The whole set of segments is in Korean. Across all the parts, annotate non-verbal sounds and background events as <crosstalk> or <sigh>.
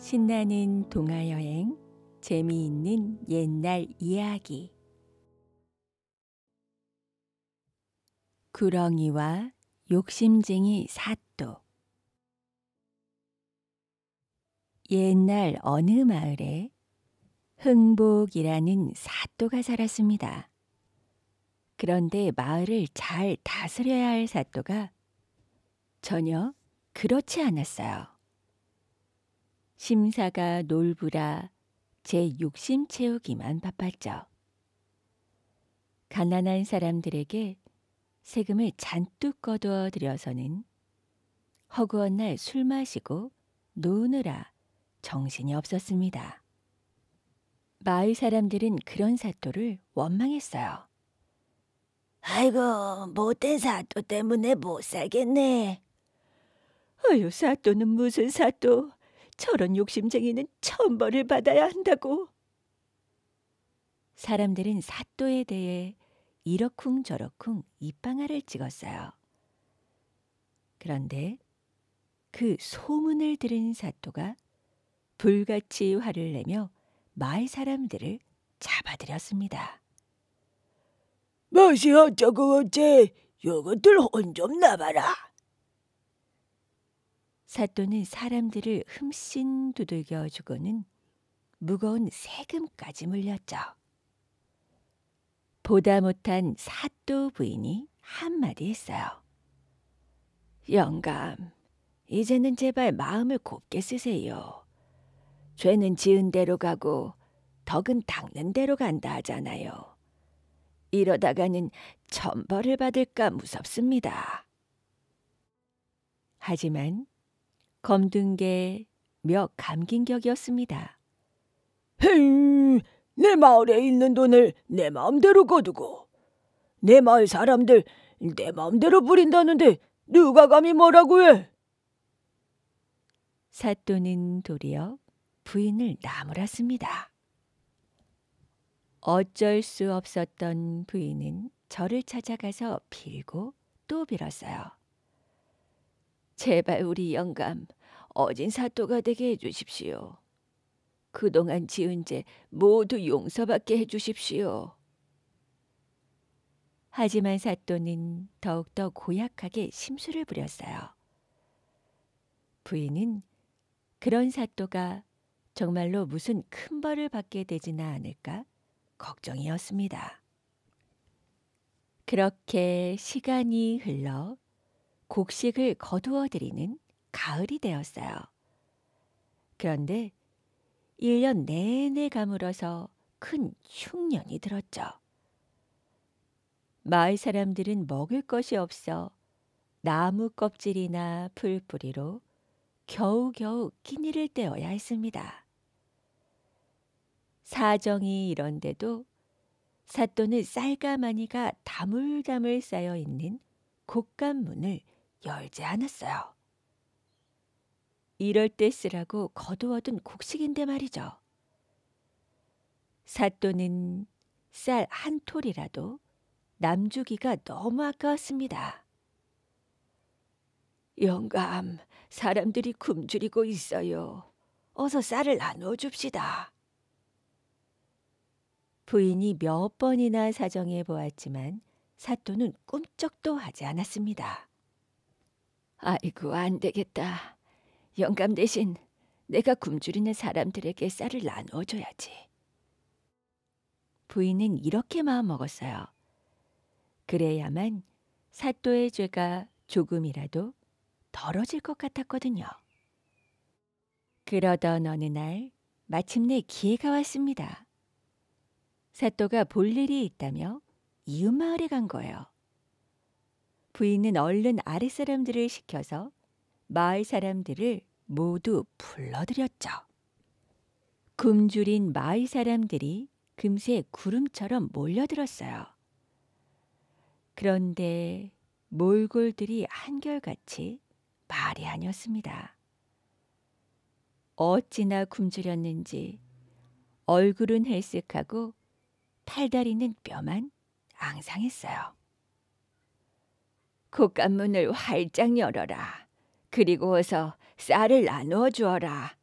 신나는 동화 여행, 재미있는 옛날 이야기. 구렁이와 욕심쟁이 사또. 옛날 어느 마을에 흥복이라는 사또가 살았습니다. 그런데 마을을 잘 다스려야 할 사또가 전혀 그렇지 않았어요. 심사가 놀부라 제 욕심 채우기만 바빴죠. 가난한 사람들에게 세금을 잔뜩 거두어 들여서는 허구한 날 술 마시고 노느라 정신이 없었습니다. 마을 사람들은 그런 사또를 원망했어요. 아이고, 못된 사또 때문에 못 살겠네. 어휴, 사또는 무슨 사또. 저런 욕심쟁이는 천벌을 받아야 한다고. 사람들은 사또에 대해 이러쿵 저러쿵 입방아를 찍었어요. 그런데 그 소문을 들은 사또가 불같이 화를 내며 마을 사람들을 잡아들였습니다. 무엇이 어쩌고 어째 요것들 혼 좀 나봐라. 사또는 사람들을 흠씬 두들겨 주고는 무거운 세금까지 물렸죠. 보다 못한 사또 부인이 한마디 했어요. 영감, 이제는 제발 마음을 곱게 쓰세요. 죄는 지은 대로 가고 덕은 닦는 대로 간다 하잖아요. 이러다가는 천벌을 받을까 무섭습니다. 하지만 검둥게몇 감긴 격이었습니다. 헤이, 내 마을에 있는 돈을 내 마음대로 거두고 내 마을 사람들 내 마음대로 부린다는데 누가 감히 뭐라고 해? 사또는 도리어 부인을 나무랐습니다. 어쩔 수 없었던 부인은 저를 찾아가서 빌고 또 빌었어요. 제발 우리 영감, 어진 사또가 되게 해주십시오. 그동안 지은 죄 모두 용서받게 해주십시오. 하지만 사또는 더욱더 고약하게 심술을 부렸어요. 부인은 그런 사또가 정말로 무슨 큰 벌을 받게 되지나 않을까 걱정이었습니다. 그렇게 시간이 흘러 곡식을 거두어 드리는 가을이 되었어요. 그런데 1년 내내 가물어서 큰 흉년이 들었죠. 마을 사람들은 먹을 것이 없어 나무 껍질이나 풀뿌리로 겨우겨우 끼니를 떼어야 했습니다. 사정이 이런데도 사또는 쌀가마니가 다물다물 쌓여 있는 곡간문을 열지 않았어요. 이럴 때 쓰라고 거두어둔 곡식인데 말이죠. 사또는 쌀 한 톨이라도 남주기가 너무 아까웠습니다. 영감, 사람들이 굶주리고 있어요. 어서 쌀을 나눠 줍시다. 부인이 몇 번이나 사정해 보았지만 사또는 꿈쩍도 하지 않았습니다. 아이고, 안 되겠다. 영감 대신 내가 굶주리는 사람들에게 쌀을 나누어 줘야지. 부인은 이렇게 마음 먹었어요. 그래야만 사또의 죄가 조금이라도 덜어질 것 같았거든요. 그러던 어느 날 마침내 기회가 왔습니다. 사또가 볼 일이 있다며 이웃 마을에 간 거예요. 부인은 얼른 아랫사람들을 시켜서 마을 사람들을 모두 불러들였죠. 굶주린 마을 사람들이 금세 구름처럼 몰려들었어요. 그런데 몰골들이 한결같이 말이 아니었습니다. 어찌나 굶주렸는지 얼굴은 헬쓱하고 팔다리는 뼈만 앙상했어요. 곶감문을 활짝 열어라. 그리고 어서 쌀을 나누어 주어라.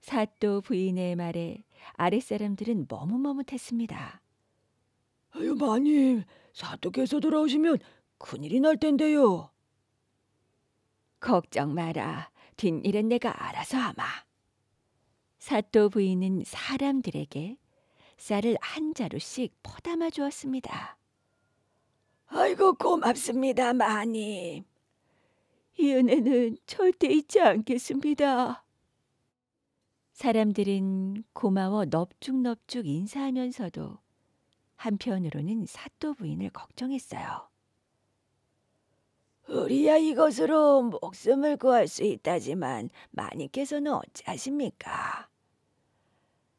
사또 부인의 말에 아랫사람들은 머뭇머뭇했습니다. 아유 마님, 사또께서 돌아오시면 큰일이 날 텐데요. 걱정 마라. 뒷일은 내가 알아서 하마. 사또 부인은 사람들에게 쌀을 한 자루씩 퍼담아 주었습니다. 아이고 고맙습니다, 마님. 이 은혜는 절대 잊지 않겠습니다. 사람들은 고마워 넙죽넙죽 인사하면서도 한편으로는 사또 부인을 걱정했어요. 우리야 이것으로 목숨을 구할 수 있다지만 마님께서는 어찌하십니까?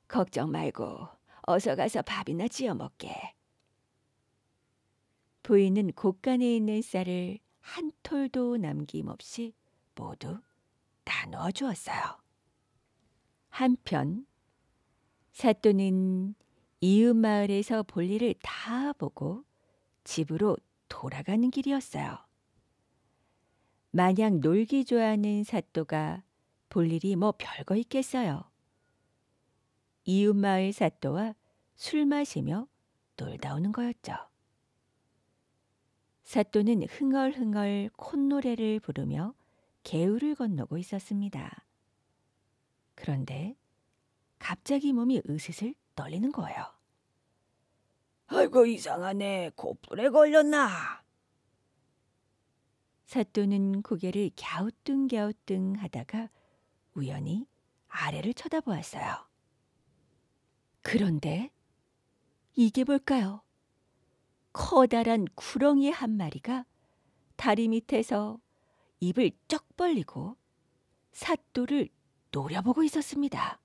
걱정 말고 어서 가서 밥이나 지어 먹게. 부인은 곳간에 있는 쌀을 한 톨도 남김없이 모두 나누어 주었어요. 한편 사또는 이웃 마을에서 볼 일을 다 보고 집으로 돌아가는 길이었어요. 마냥 놀기 좋아하는 사또가 볼 일이 뭐 별거 있겠어요. 이웃마을 사또와 술 마시며 놀다 오는 거였죠. 사또는 흥얼흥얼 콧노래를 부르며 개울을 건너고 있었습니다. 그런데 갑자기 몸이 으슬슬 떨리는 거예요. 아이고 이상하네. 코뿔에 걸렸나? 사또는 고개를 갸우뚱갸우뚱 하다가 우연히 아래를 쳐다보았어요. 그런데 이게 뭘까요? 커다란 구렁이 한 마리가 다리 밑에서 입을 쩍 벌리고 사또를 노려보고 있었습니다.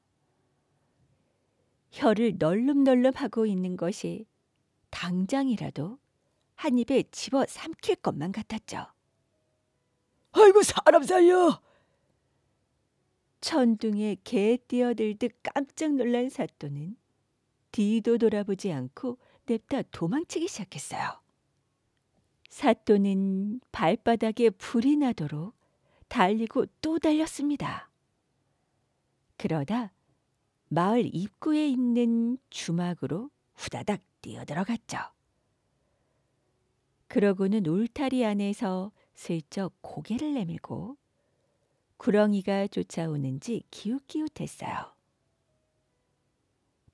혀를 널름널름 하고 있는 것이 당장이라도 한 입에 집어 삼킬 것만 같았죠. 아이고 사람 살려! 천둥에 개 뛰어들듯 깜짝 놀란 사또는 뒤도 돌아보지 않고 냅다 도망치기 시작했어요. 사또는 발바닥에 불이 나도록 달리고 또 달렸습니다. 그러다 마을 입구에 있는 주막으로 후다닥 뛰어들어갔죠. 그러고는 울타리 안에서 슬쩍 고개를 내밀고 구렁이가 쫓아오는지 기웃기웃했어요.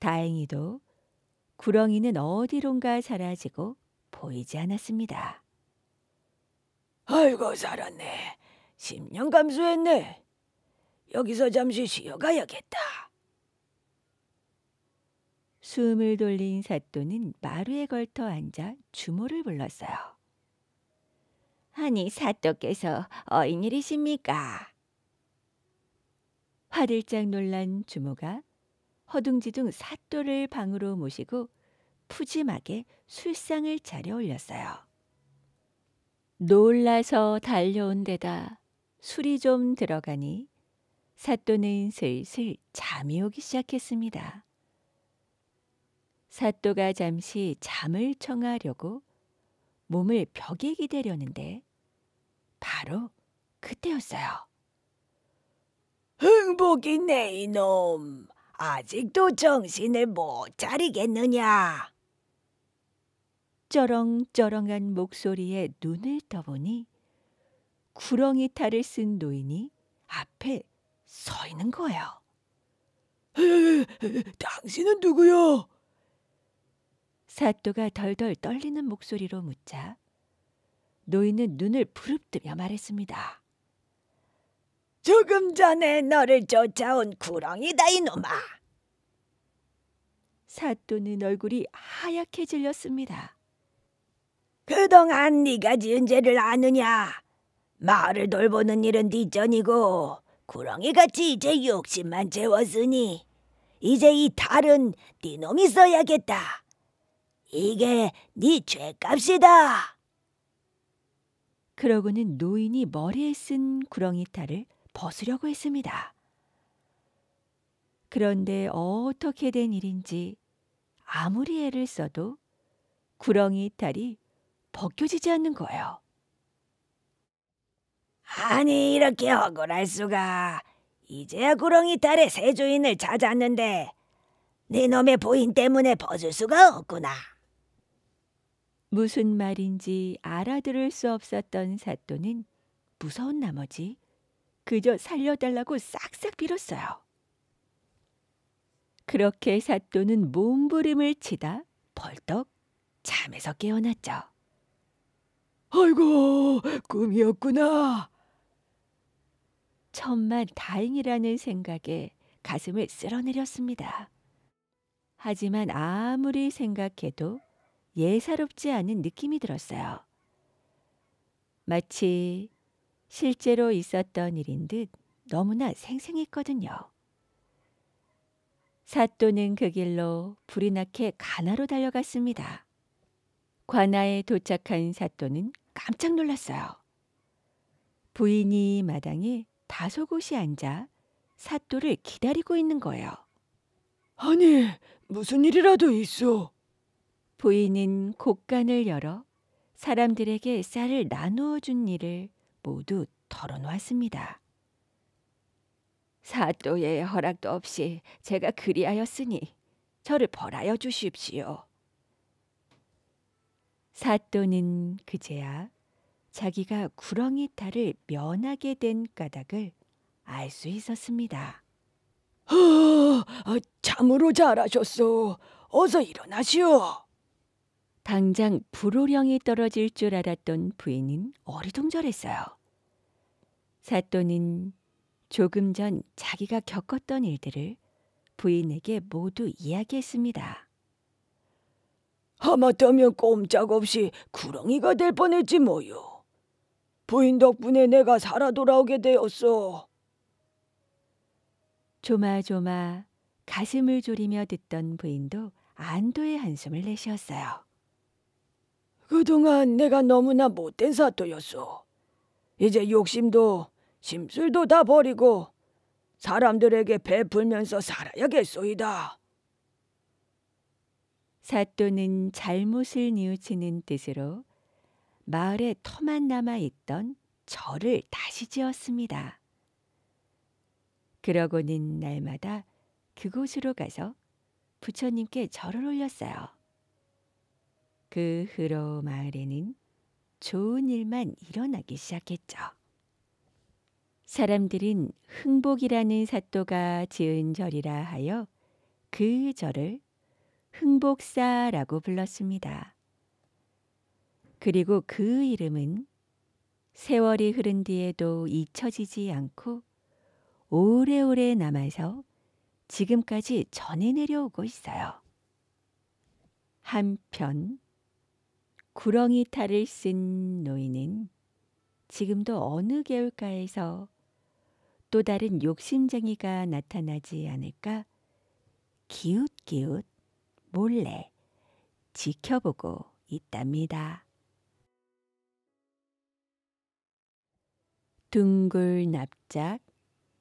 다행히도 구렁이는 어디론가 사라지고 보이지 않았습니다. 아이고 살았네. 10년 감수했네. 여기서 잠시 쉬어가야겠다. 숨을 돌린 사또는 마루에 걸터 앉아 주모를 불렀어요. 아니 사또께서 어인일이십니까? 화들짝 놀란 주모가 허둥지둥 사또를 방으로 모시고 푸짐하게 술상을 차려 올렸어요. 놀라서 달려온 데다 술이 좀 들어가니 사또는 슬슬 잠이 오기 시작했습니다. 사또가 잠시 잠을 청하려고 몸을 벽에 기대려는데 바로 그때였어요. 행복이네 이놈. 아직도 정신을 못 차리겠느냐? 쩌렁쩌렁한 목소리에 눈을 떠보니 구렁이 탈을 쓴 노인이 앞에 서 있는 거예요. <laughs> 당신은 누구요? 사또가 덜덜 떨리는 목소리로 묻자 노인은 눈을 부릅뜨며 말했습니다. 조금 전에 너를 쫓아온 구렁이다 이놈아. 사또는 얼굴이 하얗게 질렸습니다. 그동안 네가 지은 죄를 아느냐? 마을을 돌보는 일은 네 전이고 구렁이같이 이제 욕심만 재웠으니 이제 이 달은 네 놈이 써야겠다. 이게 네 죄값이다. 그러고는 노인이 머리에 쓴 구렁이 탈을 벗으려고 했습니다. 그런데 어떻게 된 일인지 아무리 애를 써도 구렁이 이탈이 벗겨지지 않는 거예요. 아니 이렇게 억울할 수가. 이제야 구렁이 탈의새 주인을 찾았는데 네 놈의 부인 때문에 벗을 수가 없구나. 무슨 말인지 알아들을 수 없었던 사또는 무서운 나머지 그저 살려달라고 싹싹 빌었어요. 그렇게 사또는 몸부림을 치다 벌떡 잠에서 깨어났죠. 아이고, 꿈이었구나. 천만 다행이라는 생각에 가슴을 쓸어내렸습니다. 하지만 아무리 생각해도 예사롭지 않은 느낌이 들었어요. 마치 실제로 있었던 일인 듯 너무나 생생했거든요. 사또는 그 길로 불이 나게 가나로 달려갔습니다. 관아에 도착한 사또는 깜짝 놀랐어요. 부인이 마당에 다소곳이 앉아 사또를 기다리고 있는 거예요. 아니, 무슨 일이라도 있어. 부인은 곡간을 열어 사람들에게 쌀을 나누어 준 일을 모두 털어놓았습니다. 사또의 허락도 없이 제가 그리하였으니 저를 벌하여 주십시오. 사또는 그제야 자기가 구렁이 탈을 면하게 된 까닭을 알 수 있었습니다. 허, 어, 아, 어, 참으로 잘하셨소. 어서 일어나시오. 당장 불호령이 떨어질 줄 알았던 부인은 어리둥절했어요. 사또는 조금 전 자기가 겪었던 일들을 부인에게 모두 이야기했습니다. 하마터면 꼼짝없이 구렁이가 될 뻔했지 뭐요. 부인 덕분에 내가 살아 돌아오게 되었어. 조마조마 가슴을 졸이며 듣던 부인도 안도의 한숨을 내쉬었어요. 그동안 내가 너무나 못된 사또였소. 이제 욕심도 심술도 다 버리고 사람들에게 베풀면서 살아야겠소이다. 사또는 잘못을 뉘우치는 뜻으로 마을에 터만 남아 있던 절을 다시 지었습니다. 그러고는 날마다 그곳으로 가서 부처님께 절을 올렸어요. 그 후로 마을에는 좋은 일만 일어나기 시작했죠. 사람들은 흥복이라는 사또가 지은 절이라 하여 그 절을 흥복사라고 불렀습니다. 그리고 그 이름은 세월이 흐른 뒤에도 잊혀지지 않고 오래오래 남아서 지금까지 전해 내려오고 있어요. 한편 구렁이 탈을 쓴 노인은 지금도 어느 개울가에서 또 다른 욕심쟁이가 나타나지 않을까 기웃기웃 몰래 지켜보고 있답니다. 둥글 납작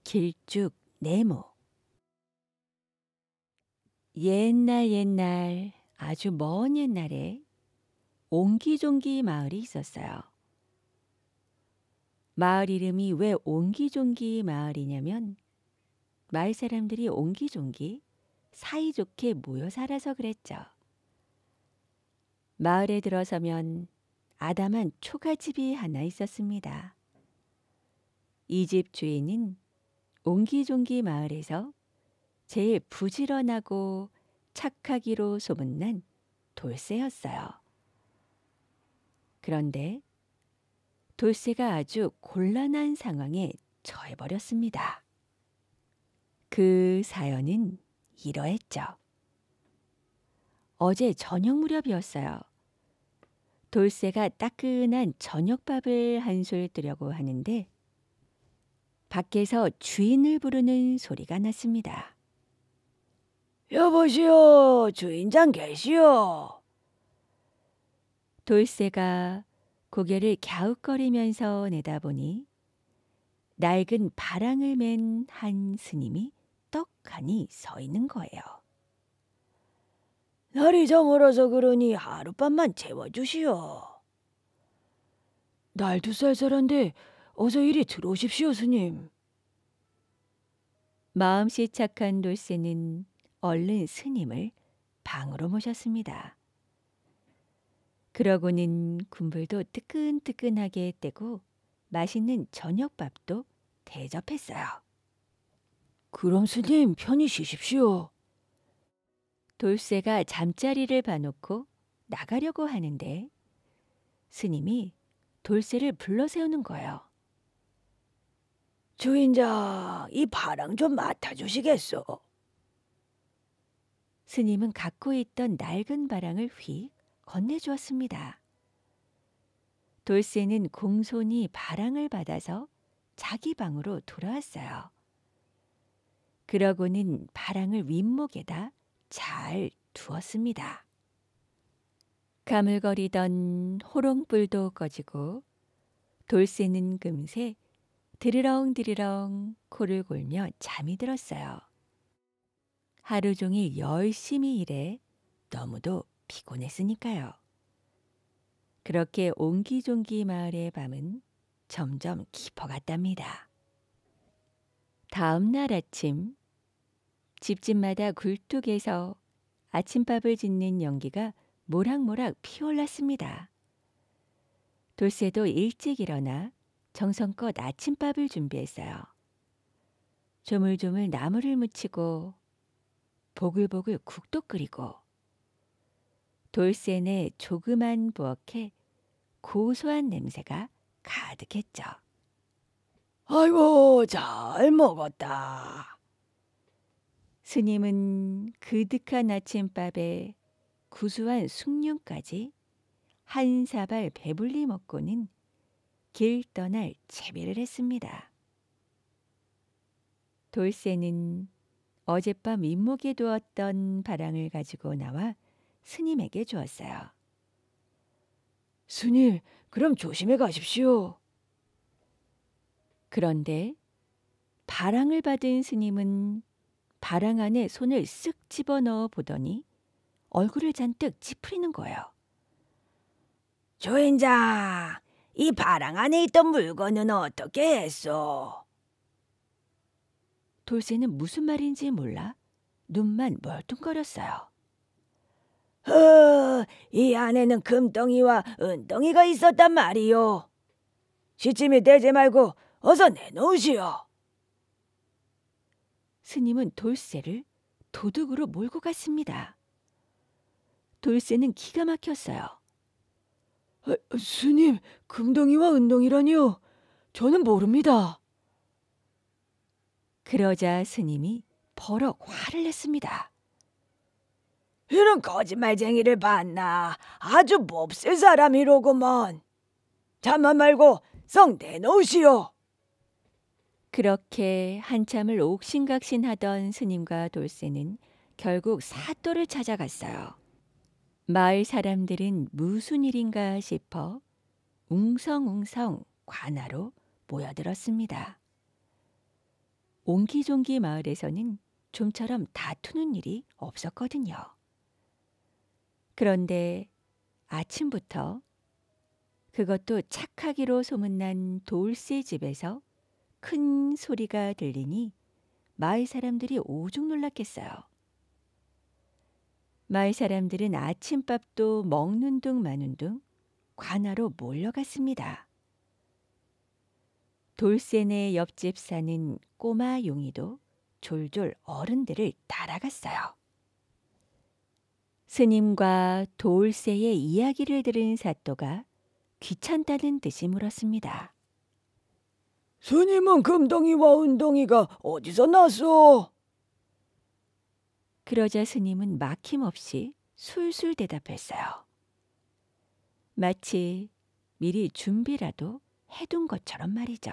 길쭉 네모 옛날 옛날 아주 먼 옛날에 옹기종기 마을이 있었어요. 마을 이름이 왜 옹기종기 마을이냐면 마을 사람들이 옹기종기 사이좋게 모여 살아서 그랬죠. 마을에 들어서면 아담한 초가집이 하나 있었습니다. 이 집 주인은 옹기종기 마을에서 제일 부지런하고 착하기로 소문난 돌쇠였어요. 그런데 돌쇠가 아주 곤란한 상황에 처해 버렸습니다. 그 사연은 이러했죠. 어제 저녁 무렵이었어요. 돌쇠가 따끈한 저녁밥을 한술 뜨려고 하는데 밖에서 주인을 부르는 소리가 났습니다. 여보시오, 주인장 계시오. 돌쇠가 고개를 갸웃거리면서 내다보니 낡은 바랑을 맨 한 스님이 떡하니 서 있는 거예요. 날이 저물어서 그러니 하룻밤만 재워주시오. 날도 쌀쌀한데 어서 이리 들어오십시오, 스님. 마음씨 착한 돌쇠는 얼른 스님을 방으로 모셨습니다. 그러고는 군불도 뜨끈뜨끈하게 떼고 맛있는 저녁밥도 대접했어요. 그럼 스님 편히 쉬십시오. 돌쇠가 잠자리를 봐놓고 나가려고 하는데 스님이 돌쇠를 불러 세우는 거예요. 주인자이 바람 좀 맡아주시겠소? 스님은 갖고 있던 낡은 바랑을 휙 건네주었습니다. 돌쇠는 공손히 바랑을 받아서 자기 방으로 돌아왔어요. 그러고는 바랑을 윗목에다 잘 두었습니다. 가물거리던 호롱불도 꺼지고 돌쇠는 금세 드르렁드르렁 코를 골며 잠이 들었어요. 하루 종일 열심히 일해 너무도 피곤했으니까요. 그렇게 옹기종기 마을의 밤은 점점 깊어갔답니다. 다음 날 아침 집집마다 굴뚝에서 아침밥을 짓는 연기가 모락모락 피올랐습니다. 어 돌쇠도 일찍 일어나 정성껏 아침밥을 준비했어요. 조물조물 나물을 무치고 보글보글 국도 끓이고 돌센의 조그만 부엌에 고소한 냄새가 가득했죠. 아이고, 잘 먹었다. 스님은 그득한 아침밥에 구수한 숭늉까지 한 사발 배불리 먹고는 길 떠날 재미를 했습니다. 돌쇠는 어젯밤 잇목에 두었던 바랑을 가지고 나와 스님에게 주었어요. 스님, 그럼 조심해 가십시오. 그런데 바랑을 받은 스님은 바랑 안에 손을 쓱 집어넣어 보더니 얼굴을 잔뜩 찌푸리는 거예요. 조인장, 이 바랑 안에 있던 물건은 어떻게 했소 돌쇠는 무슨 말인지 몰라 눈만 멀뚱거렸어요. 허, 어, 이 안에는 금덩이와 은덩이가 있었단 말이요. 시침이 되지 말고 어서 내놓으시오. 스님은 돌쇠를 도둑으로 몰고 갔습니다. 돌쇠는 기가 막혔어요. 아, 스님, 금덩이와 은덩이라니요. 저는 모릅니다. 그러자 스님이 버럭 화를 냈습니다. 이런 거짓말쟁이를 봤나 아주 몹쓸 사람이로구먼. 잠만 말고 썩 내놓으시오. 그렇게 한참을 옥신각신하던 스님과 돌쇠는 결국 사또를 찾아갔어요. 마을 사람들은 무슨 일인가 싶어 웅성웅성 관아로 모여들었습니다. 옹기종기 마을에서는 좀처럼 다투는 일이 없었거든요. 그런데 아침부터 그것도 착하기로 소문난 돌세 집에서 큰 소리가 들리니 마을 사람들이 오죽 놀랐겠어요. 마을 사람들은 아침밥도 먹는 둥 마는 둥 관아로 몰려갔습니다. 돌세네 옆집 사는 꼬마 용이도 졸졸 어른들을 따라갔어요. 스님과 도울새의 이야기를 들은 사또가 귀찮다는 듯이 물었습니다. 스님은 금덩이와 은덩이가 어디서 났어? 그러자 스님은 막힘없이 술술 대답했어요. 마치 미리 준비라도 해둔 것처럼 말이죠.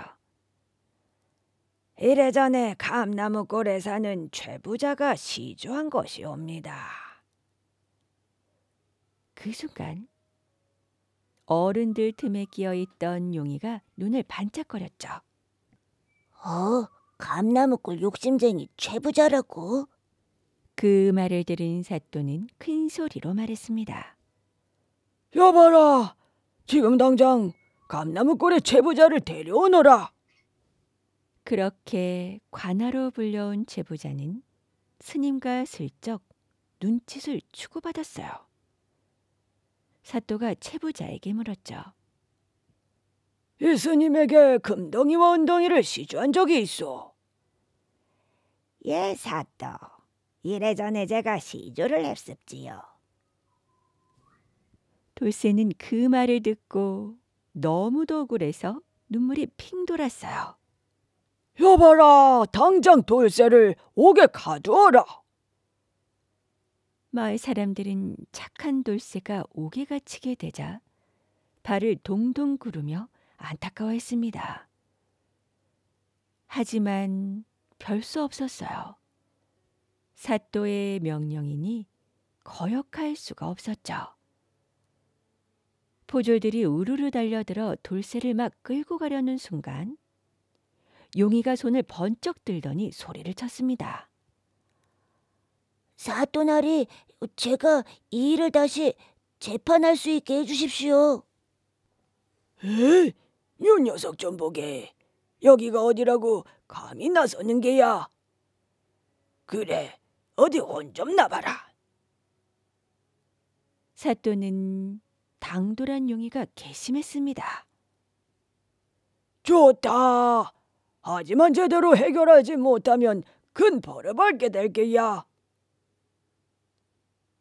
이래전에 감나무 골에 사는 최부자가 시조한 것이옵니다. 그 순간 어른들 틈에 끼어 있던 용이가 눈을 반짝거렸죠. 어, 감나무꿀 욕심쟁이 최부자라고? 그 말을 들은 사또는 큰 소리로 말했습니다. 여봐라, 지금 당장 감나무꿀의 최부자를 데려오너라. 그렇게 관하로 불려온 제부자는 스님과 슬쩍 눈짓을 추구받았어요 사또가 채부자에게 물었죠. 예수님에게 금덩이와 은덩이를 시주한 적이 있어. 예, 사또. 이래전에 제가 시조를 했습지요. 돌쇠는 그 말을 듣고 너무도 억울해서 눈물이 핑 돌았어요. 여봐라, 당장 돌쇠를 옥에 가두어라. 마을 사람들은 착한 돌쇠가 오개가 치게 되자 발을 동동 구르며 안타까워했습니다. 하지만 별 수 없었어요. 사또의 명령이니 거역할 수가 없었죠. 포졸들이 우르르 달려들어 돌쇠를 막 끌고 가려는 순간 용이가 손을 번쩍 들더니 소리를 쳤습니다. 사또나리, 제가 이 일을 다시 재판할 수 있게 해주십시오. 에이, 요 녀석 좀 보게. 여기가 어디라고 감히 나서는 게야. 그래, 어디 혼 좀 나봐라. 사또는 당돌한 용의가 개심했습니다. 좋다. 하지만 제대로 해결하지 못하면 큰 벌을 받게 될 게야.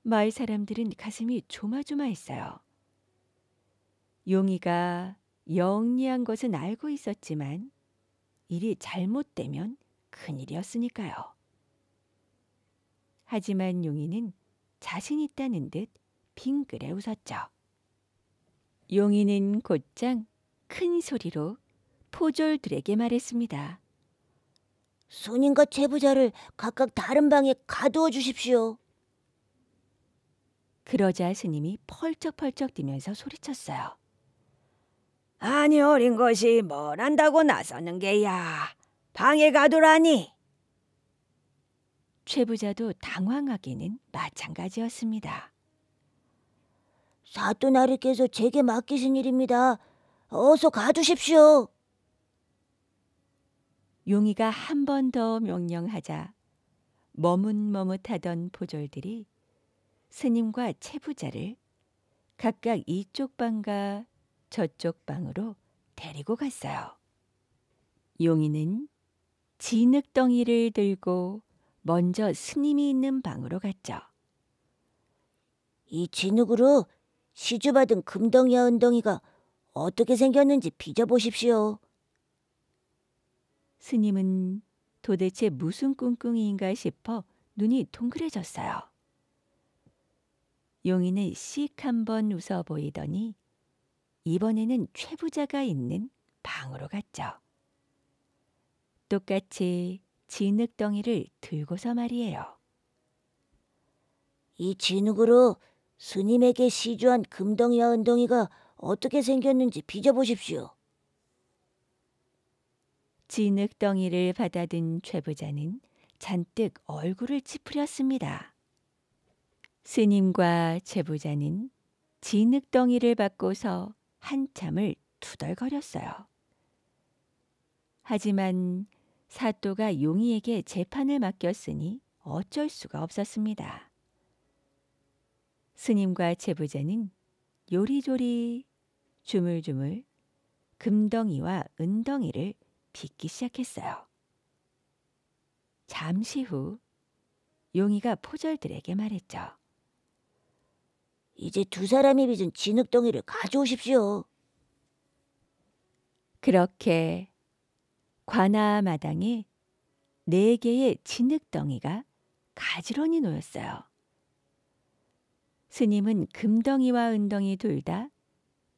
마을 사람들은 가슴이 조마조마했어요. 용이가 영리한 것은 알고 있었지만 일이 잘못되면 큰일이었으니까요. 하지만 용이는 자신 있다는 듯 빙그레 웃었죠. 용이는 곧장 큰 소리로 포졸들에게 말했습니다. 손님과 제부자를 각각 다른 방에 가두어 주십시오. 그러자 스님이 펄쩍펄쩍 뛰면서 소리쳤어요. 아니 어린 것이 뭘 한다고 나서는 게야. 방에 가두라니. 최부자도 당황하기는 마찬가지였습니다. 사또나리께서 제게 맡기신 일입니다. 어서 가두십시오. 용이가 한 번 더 명령하자 머뭇머뭇하던 포졸들이 스님과 채부자를 각각 이쪽 방과 저쪽 방으로 데리고 갔어요. 용인은 진흙덩이를 들고 먼저 스님이 있는 방으로 갔죠. 이 진흙으로 시주받은 금덩이와 은덩이가 어떻게 생겼는지 빚어보십시오. 스님은 도대체 무슨 꿍꿍이인가 싶어 눈이 동그래졌어요. 용인은 씩 한 번 웃어 보이더니 이번에는 최부자가 있는 방으로 갔죠. 똑같이 진흙덩이를 들고서 말이에요. 이 진흙으로 스님에게 시주한 금덩이와 은덩이가 어떻게 생겼는지 빚어보십시오. 진흙덩이를 받아든 최부자는 잔뜩 얼굴을 찌푸렸습니다. 스님과 제보자는 진흙덩이를 받고서 한참을 투덜거렸어요. 하지만 사또가 용이에게 재판을 맡겼으니 어쩔 수가 없었습니다. 스님과 제보자는 요리조리 주물주물 금덩이와 은덩이를 빚기 시작했어요. 잠시 후 용이가 포절들에게 말했죠. 이제 두 사람이 빚은 진흙덩이를 가져오십시오. 그렇게 관아 마당에 네 개의 진흙덩이가 가지런히 놓였어요. 스님은 금덩이와 은덩이 둘 다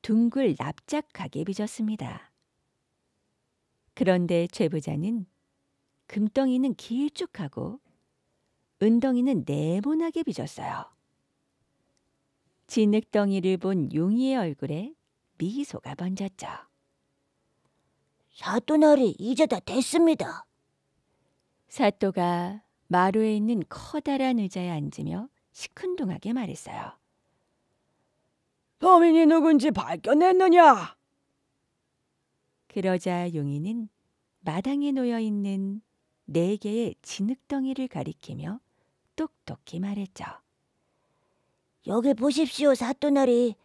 둥글 납작하게 빚었습니다. 그런데 최부자는 금덩이는 길쭉하고 은덩이는 네모나게 빚었어요. 진흙덩이를 본 용이의 얼굴에 미소가 번졌죠. 사또날이 이제 다 됐습니다. 사또가 마루에 있는 커다란 의자에 앉으며 시큰둥하게 말했어요. 범인이 누군지 밝혀냈느냐? 그러자 용인은 마당에 놓여 있는 네 개의 진흙덩이를 가리키며 똑똑히 말했죠. 여기 보십시오, 사또나리.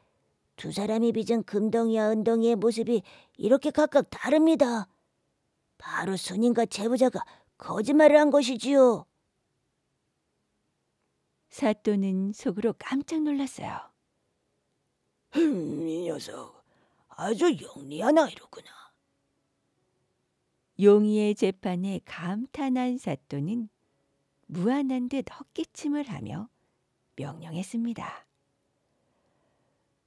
두 사람이 빚은 금덩이와 은덩이의 모습이 이렇게 각각 다릅니다. 바로 손님과제보자가 거짓말을 한 것이지요. 사또는 속으로 깜짝 놀랐어요. 흠, 이 녀석 아주 영리한 아이로구나. 용의의 재판에 감탄한 사또는 무한한 듯 헛기침을 하며 명령했습니다.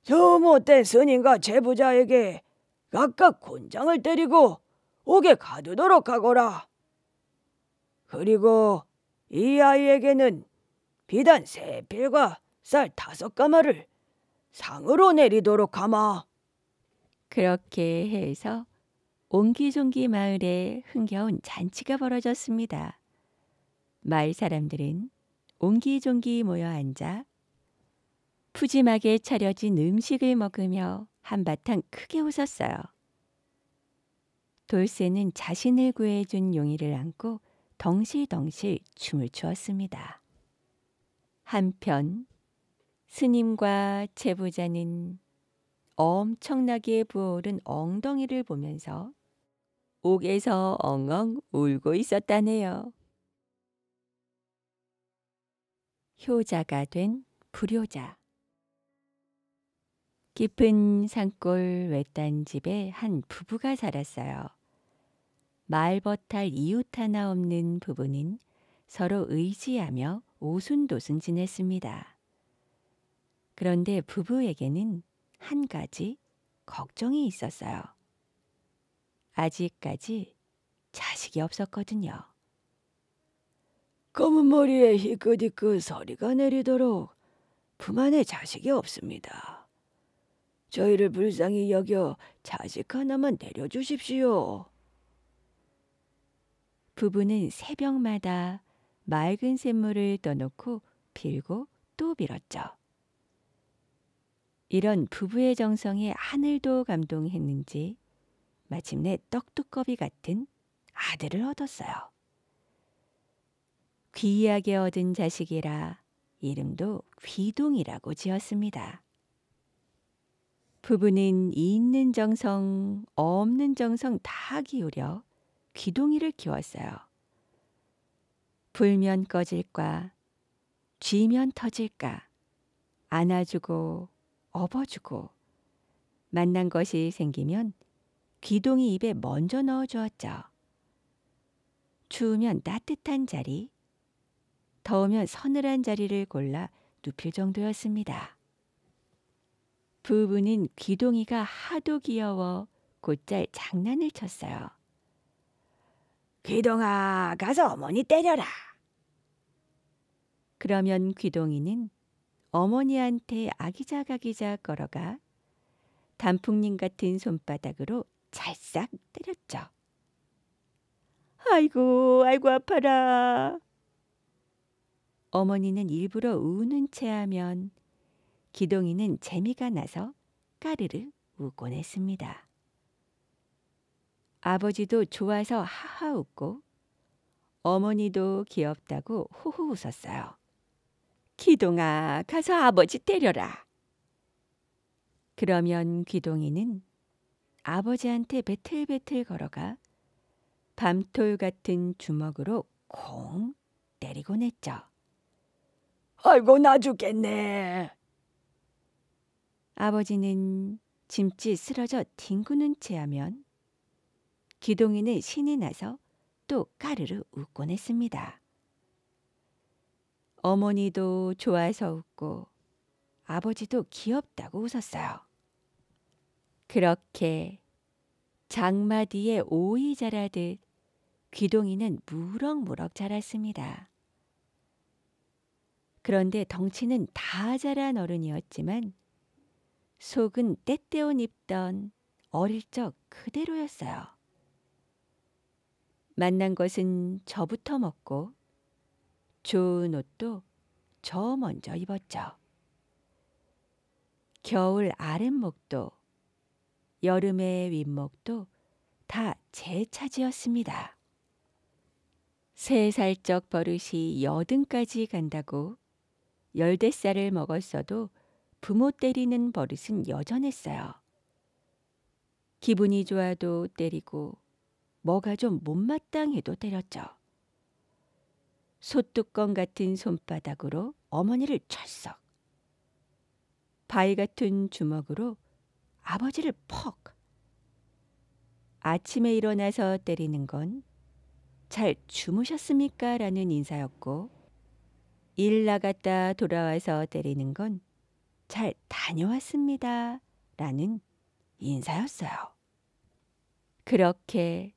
저 못된 스님과 제부자에게 각각 곤장을 때리고 옥에 가두도록 하거라. 그리고 이 아이에게는 비단 세 필과 쌀 다섯 가마를 상으로 내리도록 하마. 그렇게 해서 옹기종기 마을에 흥겨운 잔치가 벌어졌습니다. 마을 사람들은 옹기종기 모여 앉아 푸짐하게 차려진 음식을 먹으며 한바탕 크게 웃었어요. 돌쇠는 자신을 구해준 용이를 안고 덩실덩실 춤을 추었습니다. 한편 스님과 제부자는 엄청나게 부어오른 엉덩이를 보면서 옥에서 엉엉 울고 있었다네요. 효자가 된 불효자 깊은 산골 외딴 집에 한 부부가 살았어요. 말 버탈 이웃 하나 없는 부부는 서로 의지하며 오순도순 지냈습니다. 그런데 부부에게는 한 가지 걱정이 있었어요. 아직까지 자식이 없었거든요. 검은 머리에 희끗희끗 소리가 내리도록 품 안에 자식이 없습니다. 저희를 불쌍히 여겨 자식 하나만 내려주십시오. 부부는 새벽마다 맑은 샘물을 떠놓고 빌고 또 빌었죠. 이런 부부의 정성에 하늘도 감동했는지 마침내 떡두꺼비 같은 아들을 얻었어요. 귀하게 얻은 자식이라 이름도 귀동이라고 지었습니다. 부부는 있는 정성, 없는 정성 다 기울여 귀동이를 키웠어요. 불면 꺼질까, 쥐면 터질까, 안아주고, 업어주고, 만난 것이 생기면 귀동이 입에 먼저 넣어주었죠. 추우면 따뜻한 자리, 더우면 서늘한 자리를 골라 눕힐 정도였습니다. 부부는 귀동이가 하도 귀여워 곧잘 장난을 쳤어요. 귀동아, 가서 어머니 때려라. 그러면 귀동이는 어머니한테 아기자 아기작 걸어가 단풍잎 같은 손바닥으로 잘싹 때렸죠. 아이고, 아이고 아파라. 어머니는 일부러 우는 채 하면 기동이는 재미가 나서 까르르 웃곤 했습니다. 아버지도 좋아서 하하 웃고 어머니도 귀엽다고 호호 웃었어요. 기동아, 가서 아버지 때려라. 그러면 기동이는 아버지한테 배틀배틀 걸어가 밤톨 같은 주먹으로 콩 때리곤 했죠. 아이고 나 죽겠네. 아버지는 짐짓 쓰러져 뒹구는 채하면 기동이는 신이 나서 또 까르르 웃곤 했습니다. 어머니도 좋아서 웃고 아버지도 귀엽다고 웃었어요. 그렇게 장마뒤에 오이 자라듯 귀동이는 무럭무럭 자랐습니다. 그런데 덩치는 다 자란 어른이었지만 속은 때때온 입던 어릴 적 그대로였어요. 만난 것은 저부터 먹고 좋은 옷도 저 먼저 입었죠. 겨울 아랫목도 여름의 윗목도 다 제 차지였습니다. 세 살적 버릇이 여든까지 간다고 열댓살을 먹었어도 부모 때리는 버릇은 여전했어요. 기분이 좋아도 때리고 뭐가 좀 못마땅해도 때렸죠. 소뚜껑 같은 손바닥으로 어머니를 철썩. 바위 같은 주먹으로 아버지를 퍽. 아침에 일어나서 때리는 건 잘 주무셨습니까? 라는 인사였고 일 나갔다 돌아와서 때리는 건 잘 다녀왔습니다. 라는 인사였어요. 그렇게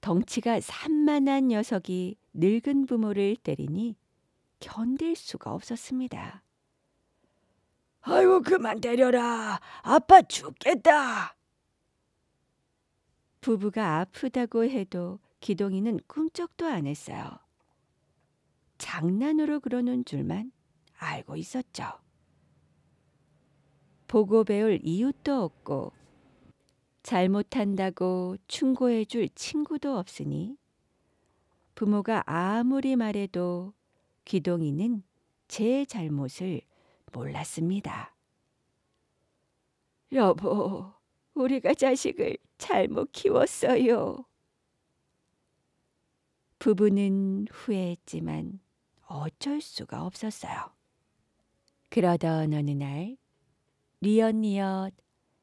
덩치가 산만한 녀석이 늙은 부모를 때리니 견딜 수가 없었습니다. 아이고 그만 때려라. 아파 죽겠다. 부부가 아프다고 해도 기동이는 꿈쩍도 안 했어요. 장난으로 그러는 줄만 알고 있었죠. 보고 배울 이웃도 없고 잘못한다고 충고해 줄 친구도 없으니 부모가 아무리 말해도 귀동이는 제 잘못을 몰랐습니다. 여보, 우리가 자식을 잘못 키웠어요. 부부는 후회했지만 어쩔 수가 없었어요. 그러던 어느 날리언니엇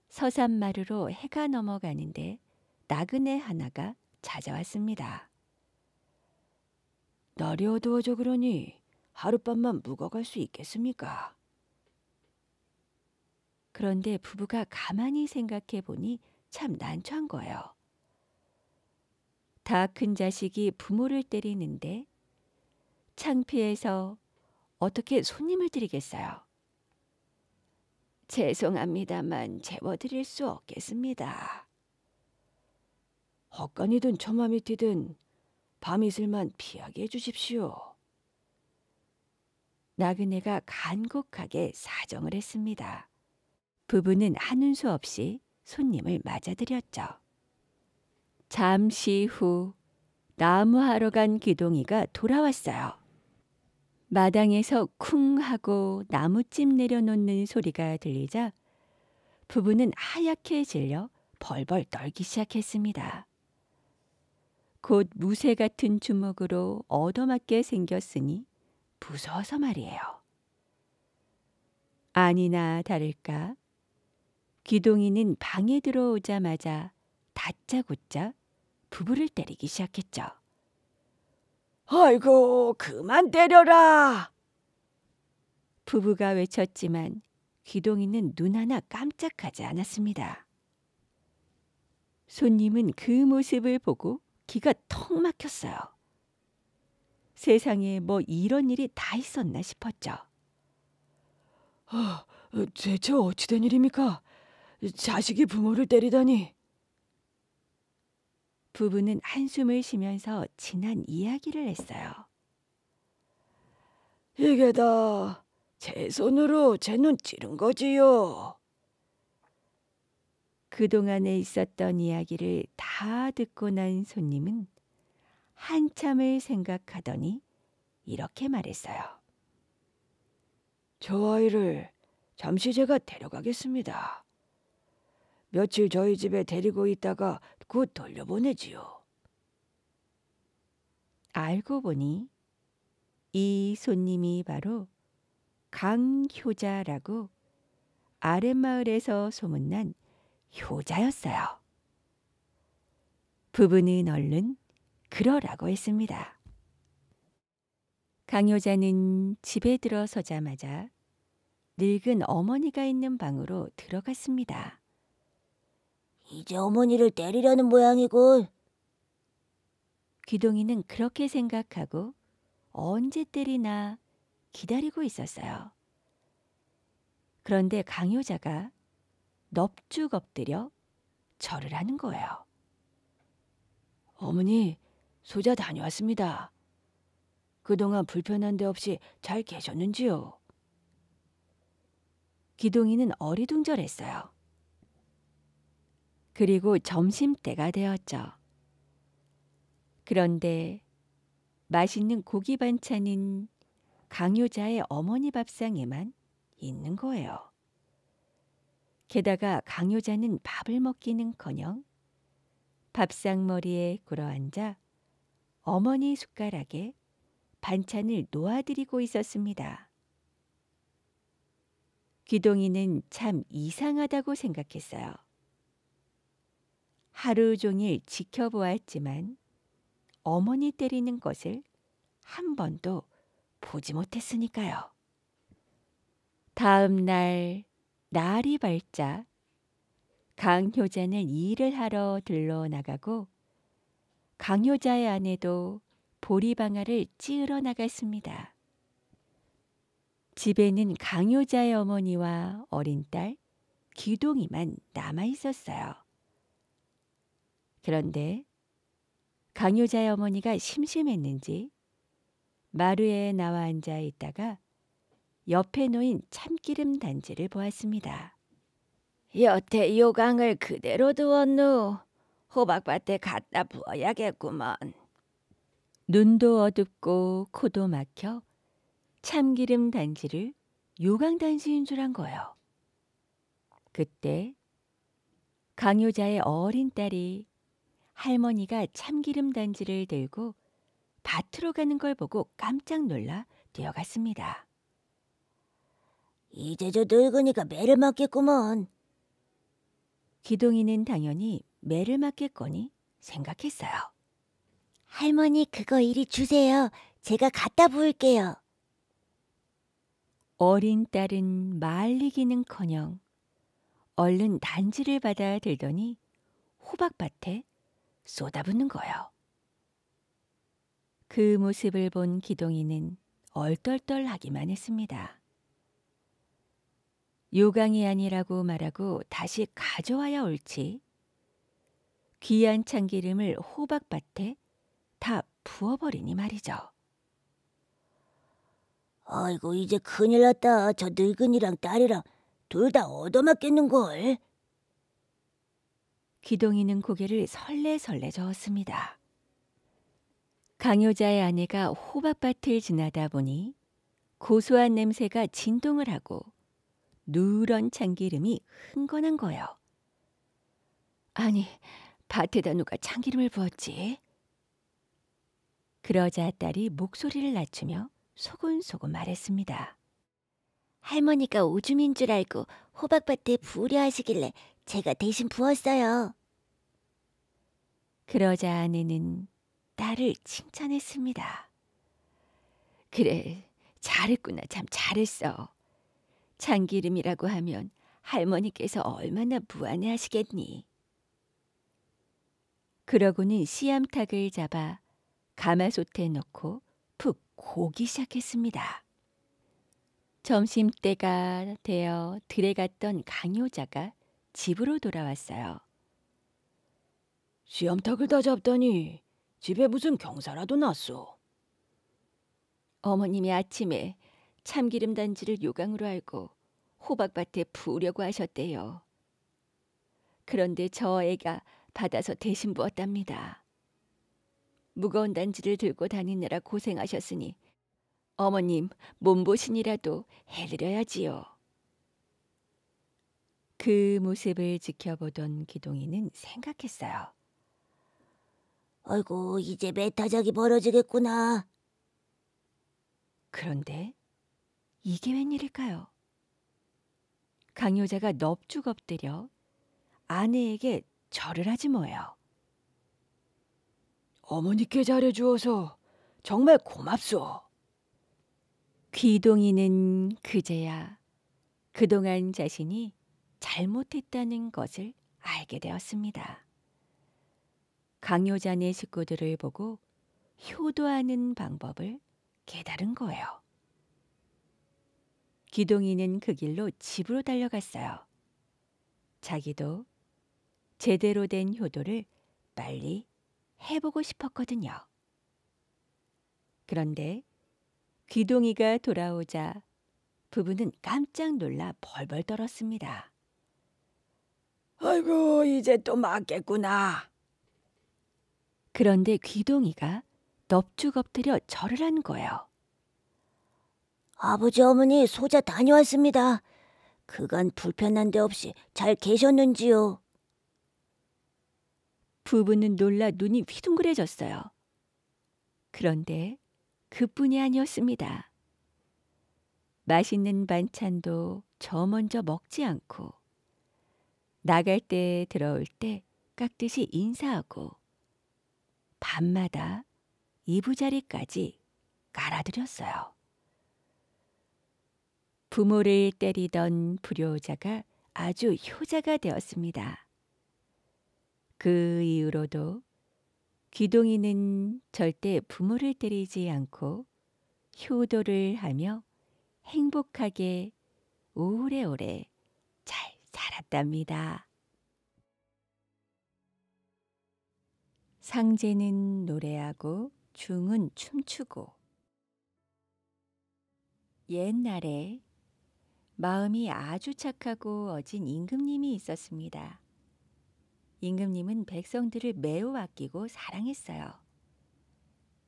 서산마루로 해가 넘어가는데 나그네 하나가 찾아왔습니다. 날이 어두워져 그러니 하룻밤만 묵어갈 수 있겠습니까? 그런데 부부가 가만히 생각해 보니 참 난처한 거예요. 다 큰 자식이 부모를 때리는데 창피해서 어떻게 손님을 드리겠어요? 죄송합니다만 재워드릴 수 없겠습니다. 헛간이든 처마미티든 밤이슬만 피하게 해주십시오. 나그네가 간곡하게 사정을 했습니다. 부부는 하는 수 없이 손님을 맞아들였죠. 잠시 후 나무하러 간 기동이가 돌아왔어요. 마당에서 쿵 하고 나무찜 내려놓는 소리가 들리자 부부는 하얗게 질려 벌벌 떨기 시작했습니다. 곧 무쇠 같은 주먹으로 얻어맞게 생겼으니 무서워서 말이에요. 아니나 다를까 귀동이는 방에 들어오자마자 다짜고짜 부부를 때리기 시작했죠. 아이고 그만 때려라. 부부가 외쳤지만 귀동이는 눈 하나 깜짝하지 않았습니다. 손님은 그 모습을 보고 기가 턱 막혔어요. 세상에 뭐 이런 일이 다 있었나 싶었죠. 아, 대체 어찌된 일입니까? 자식이 부모를 때리다니. 부부는 한숨을 쉬면서 지난 이야기를 했어요. 이게 다 제 손으로 제 눈 찌른 거지요. 그동안에 있었던 이야기를 다 듣고 난 손님은 한참을 생각하더니 이렇게 말했어요. 저 아이를 잠시 제가 데려가겠습니다. 며칠 저희 집에 데리고 있다가 곧 돌려보내지요. 알고 보니 이 손님이 바로 강효자라고 아랫마을에서 소문난 효자였어요. 부부는 얼른 그러라고 했습니다. 강효자는 집에 들어서자마자 늙은 어머니가 있는 방으로 들어갔습니다. 이제 어머니를 때리려는 모양이군. 귀동이는 그렇게 생각하고 언제 때리나 기다리고 있었어요. 그런데 강효자가 넙죽 엎드려 절을 하는 거예요. 어머니, 소자 다녀왔습니다. 그동안 불편한 데 없이 잘 계셨는지요? 기동이는 어리둥절했어요. 그리고 점심때가 되었죠. 그런데 맛있는 고기 반찬은 강요자의 어머니 밥상에만 있는 거예요. 게다가 강요자는 밥을 먹기는커녕 밥상머리에 굴어앉아 어머니 숟가락에 반찬을 놓아드리고 있었습니다. 귀동이는 참 이상하다고 생각했어요. 하루 종일 지켜보았지만 어머니 때리는 것을 한 번도 보지 못했으니까요. 다음 날 날이 밝자 강효자는 일을 하러 들러 나가고 강효자의 아내도 보리방아를 찌으러 나갔습니다. 집에는 강효자의 어머니와 어린 딸 기동이만 남아 있었어요. 그런데 강효자의 어머니가 심심했는지 마루에 나와 앉아 있다가 옆에 놓인 참기름 단지를 보았습니다. 여태 요강을 그대로 두었누. 호박밭에 갖다 부어야겠구먼. 눈도 어둡고 코도 막혀 참기름 단지를 요강 단지인 줄 한 거요. 그때 강효자의 어린 딸이 할머니가 참기름 단지를 들고 밭으로 가는 걸 보고 깜짝 놀라 뛰어갔습니다. 이제 저 늙으니까 매를 맞겠구먼. 기동이는 당연히 매를 맞겠거니 생각했어요. 할머니 그거 이리 주세요. 제가 갖다 부을게요. 어린 딸은 말리기는커녕 얼른 단지를 받아 들더니 호박밭에 쏟아붓는 거요. 그 모습을 본 기동이는 얼떨떨하기만 했습니다. 요강이 아니라고 말하고 다시 가져와야 옳지. 귀한 참기름을 호박밭에 다 부어버리니 말이죠. 아이고 이제 큰일 났다. 저 늙은이랑 딸이랑 둘 다 얻어맞겠는걸. 기동이는 고개를 설레설레 저었습니다. 강효자의 아내가 호박밭을 지나다 보니 고소한 냄새가 진동을 하고 누런 참기름이 흥건한 거요. 아니, 밭에다 누가 참기름을 부었지? 그러자 딸이 목소리를 낮추며 소곤소곤 말했습니다. 할머니가 오줌인 줄 알고 호박밭에 부으려 하시길래 제가 대신 부었어요. 그러자 아내는 딸을 칭찬했습니다. 그래, 잘했구나. 참 잘했어. 참기름이라고 하면 할머니께서 얼마나 무안해 하시겠니? 그러고는 씨암탉을 잡아 가마솥에 넣고 푹 고기 시작했습니다. 점심때가 되어 들에 갔던 강요자가 집으로 돌아왔어요. 시험탁을 다잡더니 집에 무슨 경사라도 났소. 어머님이 아침에 참기름 단지를 요강으로 알고 호박밭에 부으려고 하셨대요. 그런데 저 애가 받아서 대신 부었답니다. 무거운 단지를 들고 다니느라 고생하셨으니 어머님 몸보신이라도 해드려야지요. 그 모습을 지켜보던 기동이는 생각했어요. 아이고, 이제 메타작이 벌어지겠구나. 그런데 이게 웬일일까요? 강요자가 넙죽 엎드려 아내에게 절을 하지 뭐예요. 어머니께 잘해주어서 정말 고맙소. 귀동이는 그제야 그동안 자신이 잘못했다는 것을 알게 되었습니다. 강요자네 식구들을 보고 효도하는 방법을 깨달은 거예요. 기동이는 그 길로 집으로 달려갔어요. 자기도 제대로 된 효도를 빨리 해보고 싶었거든요. 그런데 귀동이가 돌아오자 부부는 깜짝 놀라 벌벌 떨었습니다. 아이고 이제 또 맞겠구나. 그런데 귀동이가 넙죽 엎드려 절을 한 거예요. 아버지 어머니 소자 다녀왔습니다. 그간 불편한 데 없이 잘 계셨는지요? 부부는 놀라 눈이 휘둥그레졌어요. 그런데 그뿐이 아니었습니다. 맛있는 반찬도 저 먼저 먹지 않고 나갈 때 들어올 때 깍듯이 인사하고 밤마다 이부자리까지 깔아드렸어요. 부모를 때리던 불효자가 아주 효자가 되었습니다. 그 이후로도 귀동이는 절대 부모를 때리지 않고 효도를 하며 행복하게 오래오래 살았답니다. 상제는 노래하고 중은 춤추고 옛날에 마음이 아주 착하고 어진 임금님이 있었습니다. 임금님은 백성들을 매우 아끼고 사랑했어요.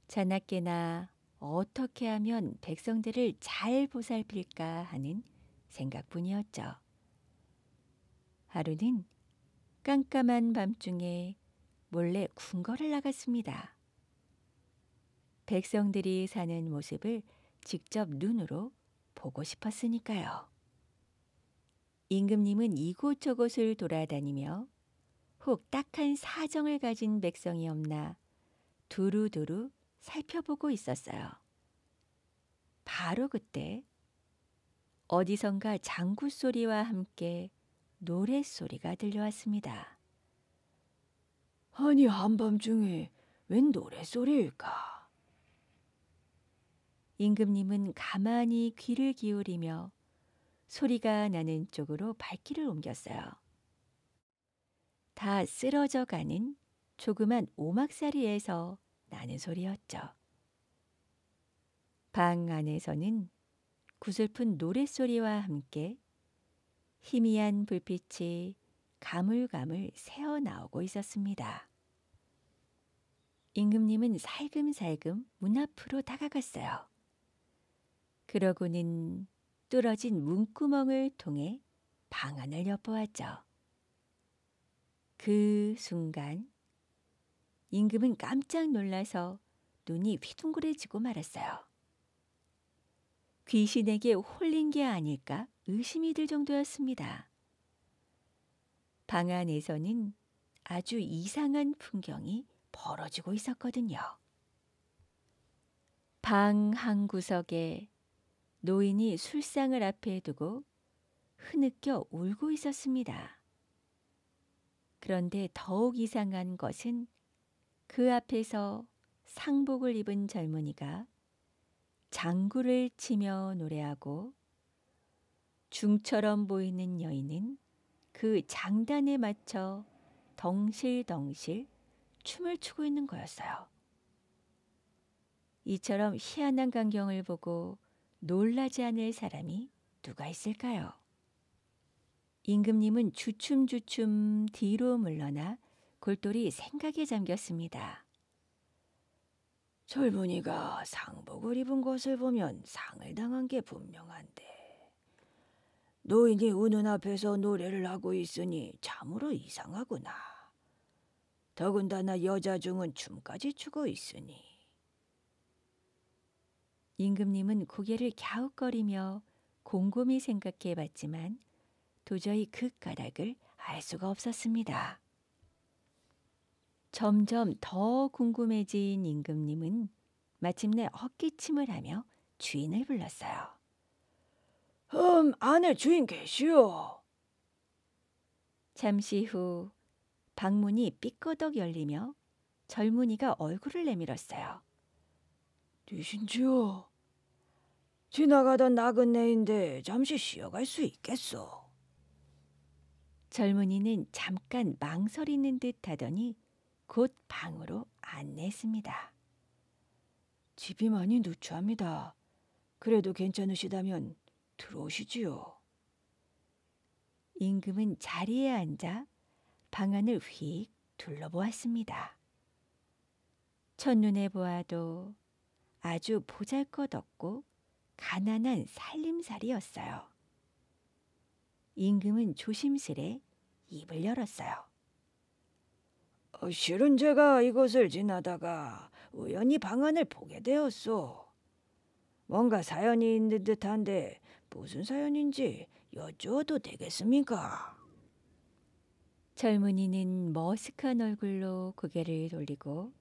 자나깨나 어떻게 하면 백성들을 잘 보살필까 하는 생각뿐이었죠. 하루는 깜깜한 밤중에 몰래 궁궐을 나갔습니다. 백성들이 사는 모습을 직접 눈으로 보고 싶었으니까요. 임금님은 이곳저곳을 돌아다니며 혹 딱한 사정을 가진 백성이 없나 두루두루 살펴보고 있었어요. 바로 그때 어디선가 장구 소리와 함께 노랫소리가 들려왔습니다. 아니 한밤중에 웬 노랫소리일까? 임금님은 가만히 귀를 기울이며 소리가 나는 쪽으로 발길을 옮겼어요. 다 쓰러져 가는 조그만 오막살이에서 나는 소리였죠. 방 안에서는 구슬픈 노랫소리와 함께 희미한 불빛이 가물가물 새어나오고 있었습니다. 임금님은 살금살금 문 앞으로 다가갔어요. 그러고는 뚫어진 문구멍을 통해 방 안을 엿보았죠. 그 순간 임금은 깜짝 놀라서 눈이 휘둥그레지고 말았어요. 귀신에게 홀린 게 아닐까 의심이 들 정도였습니다. 방 안에서는 아주 이상한 풍경이 벌어지고 있었거든요. 방 한 구석에 노인이 술상을 앞에 두고 흐느껴 울고 있었습니다. 그런데 더욱 이상한 것은 그 앞에서 상복을 입은 젊은이가 장구를 치며 노래하고 중처럼 보이는 여인은 그 장단에 맞춰 덩실덩실 춤을 추고 있는 거였어요. 이처럼 희한한 광경을 보고 놀라지 않을 사람이 누가 있을까요? 임금님은 주춤주춤 뒤로 물러나 골똘히 생각에 잠겼습니다. 젊은이가 상복을 입은 것을 보면 상을 당한 게 분명한데 노인이 우는 앞에서 노래를 하고 있으니 참으로 이상하구나. 더군다나 여자 중은 춤까지 추고 있으니. 임금님은 고개를 갸웃거리며 곰곰이 생각해 봤지만 도저히 그 까닭을 알 수가 없었습니다. 점점 더 궁금해진 임금님은 마침내 헛기침을 하며 주인을 불렀어요. 음, 안에 주인 계시오. 잠시 후 방문이 삐끄덕 열리며 젊은이가 얼굴을 내밀었어요. 누신지요? 지나가던 나그네인데 잠시 쉬어갈 수 있겠소. 젊은이는 잠깐 망설이는 듯 하더니 곧 방으로 안내했습니다. 집이 많이 누추합니다. 그래도 괜찮으시다면 들어오시지요. 임금은 자리에 앉아 방안을 휙 둘러보았습니다. 첫눈에 보아도 아주 보잘것없고 가난한 살림살이였어요. 임금은 조심스레 입을 열었어요. 어, 실은 제가 이곳을 지나다가 우연히 방안을 보게 되었소. 뭔가 사연이 있는 듯한데 무슨 사연인지 여쭤도 되겠습니까? 젊은이는 머쓱한 얼굴로 고개를 돌리고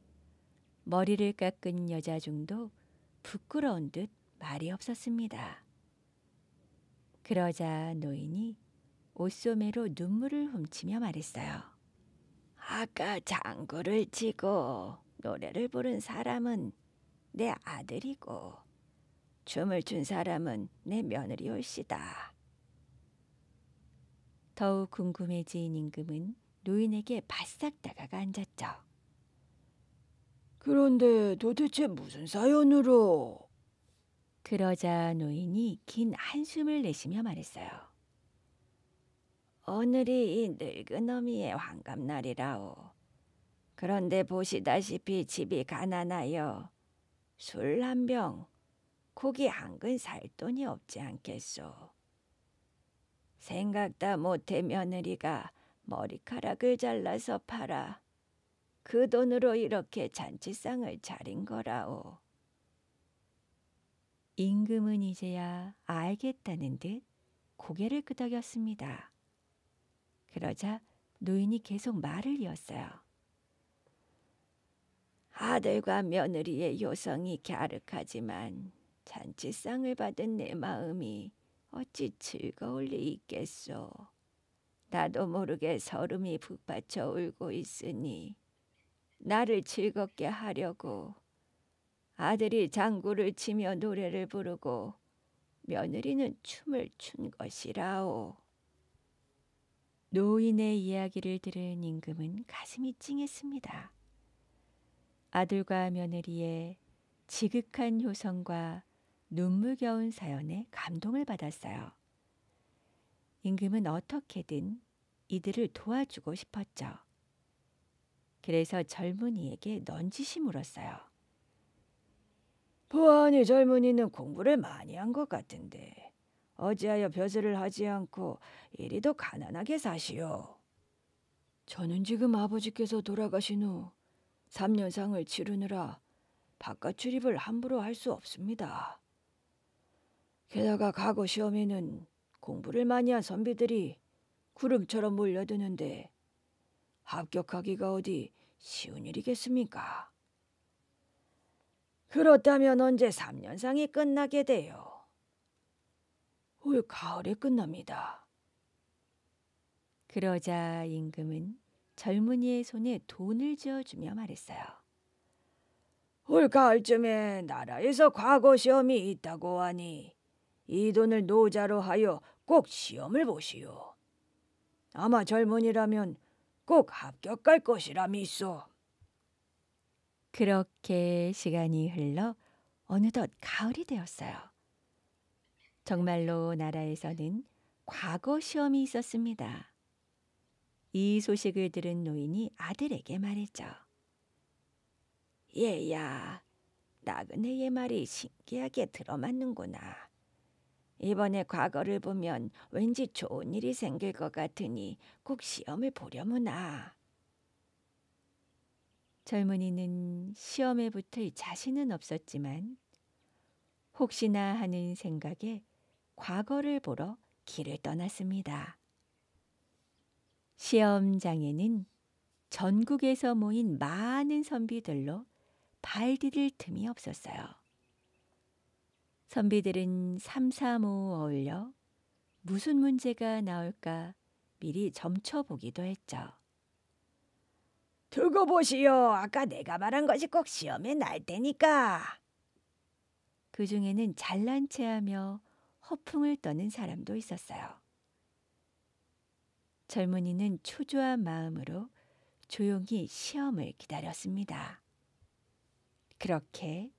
머리를 깎은 여자 중도 부끄러운 듯 말이 없었습니다. 그러자 노인이 옷소매로 눈물을 훔치며 말했어요. 아까 장구를 치고 노래를 부른 사람은 내 아들이고 춤을 춘 사람은 내 며느리 올시다. 더욱 궁금해진 임금은 노인에게 바싹 다가가 앉았죠. 그런데 도대체 무슨 사연으로? 그러자 노인이 긴 한숨을 내쉬며 말했어요. 오늘이 이 늙은 어미의 환갑날이라오. 그런데 보시다시피 집이 가난하여 술 한 병, 고기 한근살 돈이 없지 않겠소. 생각다 못해 며느리가 머리카락을 잘라서 팔아 그 돈으로 이렇게 잔치상을 차린 거라오. 임금은 이제야 알겠다는 듯 고개를 끄덕였습니다. 그러자 노인이 계속 말을 이었어요. 아들과 며느리의 요성이 갸륵하지만 잔치상을 받은 내 마음이 어찌 즐거울 리 있겠소. 나도 모르게 서름이 북받쳐 울고 있으니 나를 즐겁게 하려고 아들이 장구를 치며 노래를 부르고 며느리는 춤을 춘 것이라오. 노인의 이야기를 들은 임금은 가슴이 찡했습니다. 아들과 며느리의 지극한 효성과 눈물겨운 사연에 감동을 받았어요. 임금은 어떻게든 이들을 도와주고 싶었죠. 그래서 젊은이에게 넌지시 물었어요. 보아하니 젊은이는 공부를 많이 한 것 같은데 어찌하여 벼슬을 하지 않고 이리도 가난하게 사시오. 저는 지금 아버지께서 돌아가신 후 3년상을 치르느라 바깥 출입을 함부로 할 수 없습니다. 게다가 과거 시험에는 공부를 많이 한 선비들이 구름처럼 몰려드는데 합격하기가 어디 쉬운 일이겠습니까? 그렇다면 언제 3년상이 끝나게 돼요? 올 가을에 끝납니다. 그러자 임금은 젊은이의 손에 돈을 쥐어주며 말했어요. 올 가을쯤에 나라에서 과거 시험이 있다고 하니 이 돈을 노자로 하여 꼭 시험을 보시오. 아마 젊은이라면 꼭 합격할 것이라 믿소. 그렇게 시간이 흘러 어느덧 가을이 되었어요. 정말로 나라에서는 과거 시험이 있었습니다. 이 소식을 들은 노인이 아들에게 말했죠. 얘야, 나그네의 말이 신기하게 들어맞는구나. 이번에 과거를 보면 왠지 좋은 일이 생길 것 같으니 꼭 시험을 보려무나. 젊은이는 시험에 붙을 자신은 없었지만 혹시나 하는 생각에 과거를 보러 길을 떠났습니다. 시험장에는 전국에서 모인 많은 선비들로 발 디딜 틈이 없었어요. 선비들은 삼삼오오 어울려 무슨 문제가 나올까 미리 점쳐보기도 했죠. 두고 보시오. 아까 내가 말한 것이 꼭 시험에 날 테니까. 그 중에는 잘난 체하며 허풍을 떠는 사람도 있었어요. 젊은이는 초조한 마음으로 조용히 시험을 기다렸습니다. 그렇게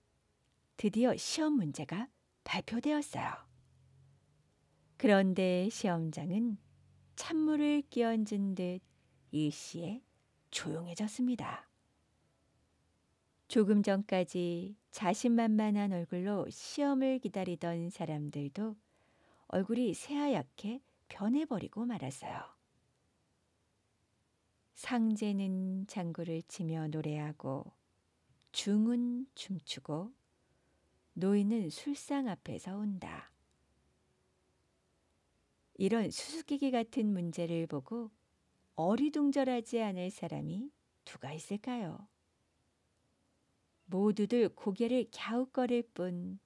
드디어 시험 문제가 발표되었어요. 그런데 시험장은 찬물을 끼얹은 듯 일시에 조용해졌습니다. 조금 전까지 자신만만한 얼굴로 시험을 기다리던 사람들도 얼굴이 새하얗게 변해버리고 말았어요. 상제는 장구를 치며 노래하고 중은 춤추고 노인은 술상 앞에서 온다. 이런 수수께끼 같은 문제를 보고 어리둥절하지 않을 사람이 누가 있을까요? 모두들 고개를 갸웃거릴 뿐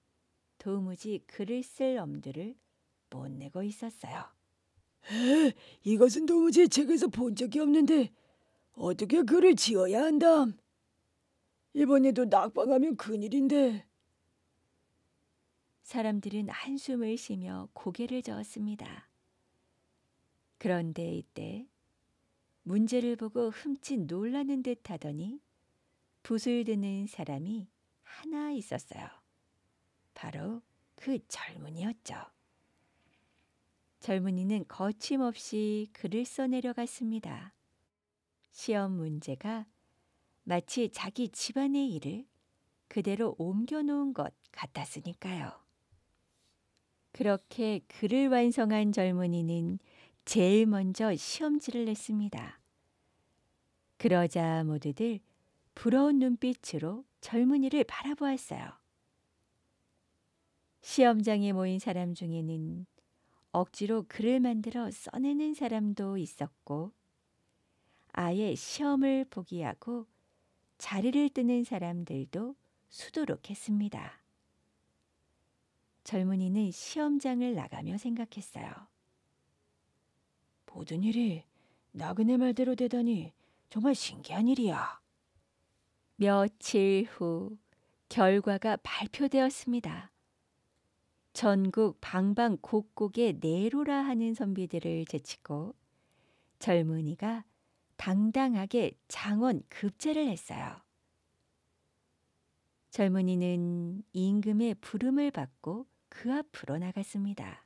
도무지 글을 쓸 엄두를 못 내고 있었어요. 에이, 이것은 도무지 책에서 본 적이 없는데 어떻게 글을 지어야 한담? 이번에도 낙방하면 큰일인데 사람들은 한숨을 쉬며 고개를 저었습니다. 그런데 이때 문제를 보고 흠칫 놀라는 듯 하더니 붓을 드는 사람이 하나 있었어요. 바로 그 젊은이였죠. 젊은이는 거침없이 글을 써내려갔습니다. 시험 문제가 마치 자기 집안의 일을 그대로 옮겨놓은 것 같았으니까요. 그렇게 글을 완성한 젊은이는 제일 먼저 시험지를 냈습니다. 그러자 모두들 부러운 눈빛으로 젊은이를 바라보았어요. 시험장에 모인 사람 중에는 억지로 글을 만들어 써내는 사람도 있었고, 아예 시험을 포기하고 자리를 뜨는 사람들도 수두룩했습니다. 젊은이는 시험장을 나가며 생각했어요. 모든 일이 나그네 말대로 되다니 정말 신기한 일이야. 며칠 후 결과가 발표되었습니다. 전국 방방 곳곳에 네로라 하는 선비들을 제치고 젊은이가 당당하게 장원 급제를 했어요. 젊은이는 임금의 부름을 받고 그 앞으로 나갔습니다.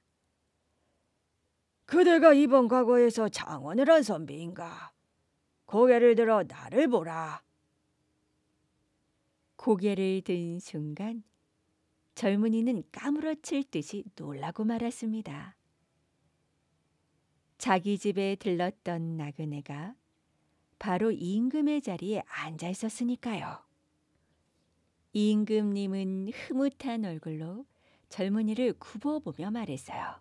그대가 이번 과거에서 장원을 한 선비인가? 고개를 들어 나를 보라. 고개를 든 순간 젊은이는 까무러칠 듯이 놀라고 말았습니다. 자기 집에 들렀던 나그네가 바로 임금의 자리에 앉아 있었으니까요. 임금님은 흐뭇한 얼굴로 젊은이를 굽어보며 말했어요.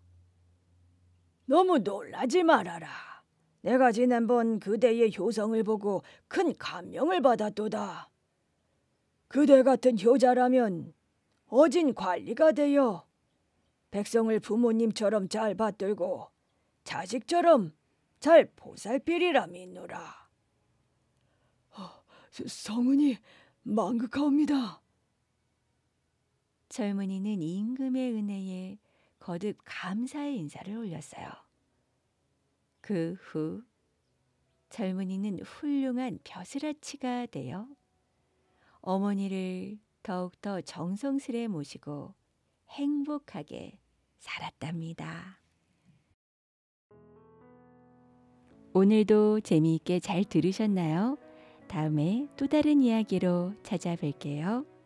너무 놀라지 말아라. 내가 지난번 그대의 효성을 보고 큰 감명을 받았도다. 그대 같은 효자라면 어진 관리가 되어 백성을 부모님처럼 잘 받들고 자식처럼 잘 보살피리라 믿노라. 어, 성은이 망극하옵니다. 젊은이는 임금의 은혜에 거듭 감사의 인사를 올렸어요. 그 후 젊은이는 훌륭한 벼슬아치가 되어 어머니를 더욱더 정성스레 모시고 행복하게 살았답니다. 오늘도 재미있게 잘 들으셨나요? 다음에 또 다른 이야기로 찾아뵐게요.